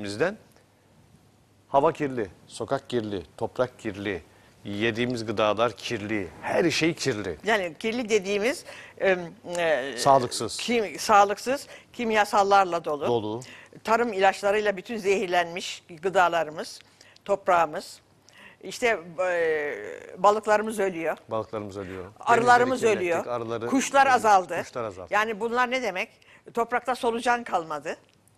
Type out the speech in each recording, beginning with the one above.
Bizden hava kirli, sokak kirli, toprak kirli, yediğimiz gıdalar kirli, her şey kirli. Yani kirli dediğimiz e, Sağlıksız. kim, sağlıksız kimyasallarla dolu. Dolu. Tarım ilaçlarıyla bütün zehirlenmiş gıdalarımız, toprağımız. İşte e, balıklarımız ölüyor. Balıklarımız ölüyor. Arılarımız ölüyor. arıları- kuşlar azaldı. Kuşlar azaldı. Yani bunlar ne demek? Toprakta solucan kalmadı.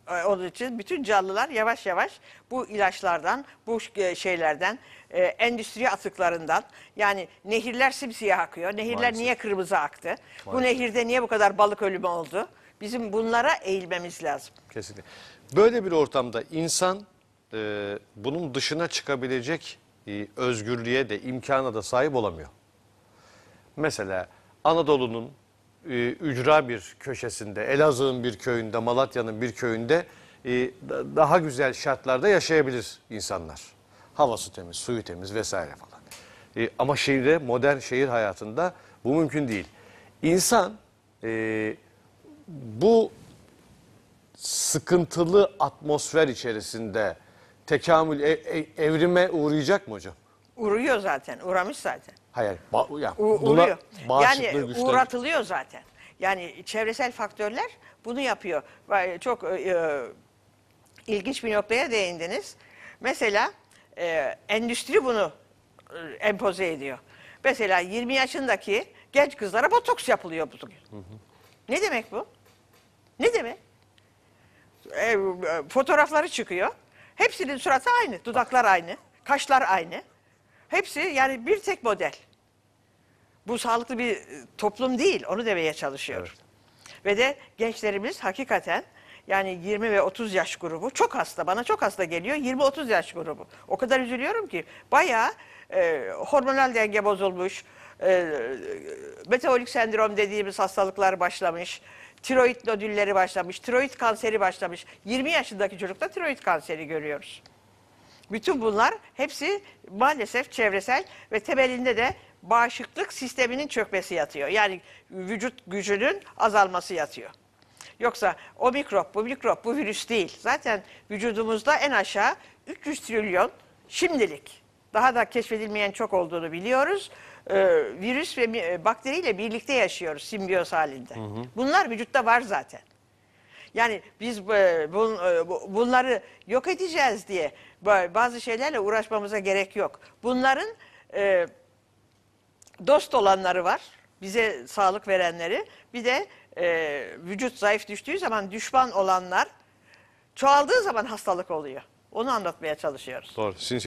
E, onun için bütün canlılar yavaş yavaş bu ilaçlardan, bu e, şeylerden, e, endüstri atıklarından yani nehirler simsiyah akıyor. Nehirler Maalesef. niye kırmızı aktı? Maalesef. Bu nehirde niye bu kadar balık ölümü oldu? Bizim bunlara eğilmemiz lazım. Kesinlikle. Böyle bir ortamda insan e, bunun dışına çıkabilecek e, özgürlüğe de imkana da sahip olamıyor. Mesela Anadolu'nun e, ücra bir köşesinde, Elazığ'ın bir köyünde, Malatya'nın bir köyünde e, daha güzel şartlarda yaşayabilir insanlar. Havası temiz, suyu temiz vesaire falan. E, ama şehirde, modern şehir hayatında bu mümkün değil. İnsan e, bu sıkıntılı atmosfer içerisinde tekamül, e, e, evrime uğrayacak mı hocam? Uğruyor zaten, uğramış zaten. Hayır. Ba ya, buna yani güçler. uğratılıyor zaten. Yani çevresel faktörler bunu yapıyor. Çok e, e, ilginç bir noktaya değindiniz. Mesela e, endüstri bunu e, empoze ediyor. Mesela 20 yaşındaki genç kızlara botoks yapılıyor bugün. Hı hı. Ne demek bu? Ne demek? E, e fotoğrafları çıkıyor. Hepsinin suratı aynı, dudaklar aynı, kaşlar aynı. Hepsi yani bir tek model. Bu sağlıklı bir e, toplum değil. Onu demeye çalışıyor. Evet. Ve de gençlerimiz hakikaten yani 20 ve 30 yaş grubu çok hasta. Bana çok hasta geliyor. 20-30 yaş grubu. O kadar üzülüyorum ki bayağı e, hormonal denge bozulmuş. E, metabolik sendrom dediğimiz hastalıklar başlamış. Tiroid nodülleri başlamış. Tiroid kanseri başlamış. 20 yaşındaki çocukta tiroid kanseri görüyoruz. Bütün bunlar hepsi maalesef çevresel ve temelinde de bağışıklık sisteminin çökmesi yatıyor. Yani vücut gücünün azalması yatıyor. Yoksa o mikrop, bu mikrop, bu virüs değil. Zaten vücudumuzda en aşağı 300 trilyon şimdilik. Daha da keşfedilmeyen çok olduğunu biliyoruz. Ee, virüs ve e, bakteriyle birlikte yaşıyoruz simbiyoz halinde. Hı hı. Bunlar vücutta var zaten. Yani biz e, e, bunları yok edeceğiz diye bazı şeylerle uğraşmamıza gerek yok. Bunların e, dost olanları var. Bize sağlık verenleri. Bir de vücut zayıf düştüğü zaman düşman olanlar çoğaldığı zaman hastalık oluyor. Onu anlatmaya çalışıyoruz. Doğru.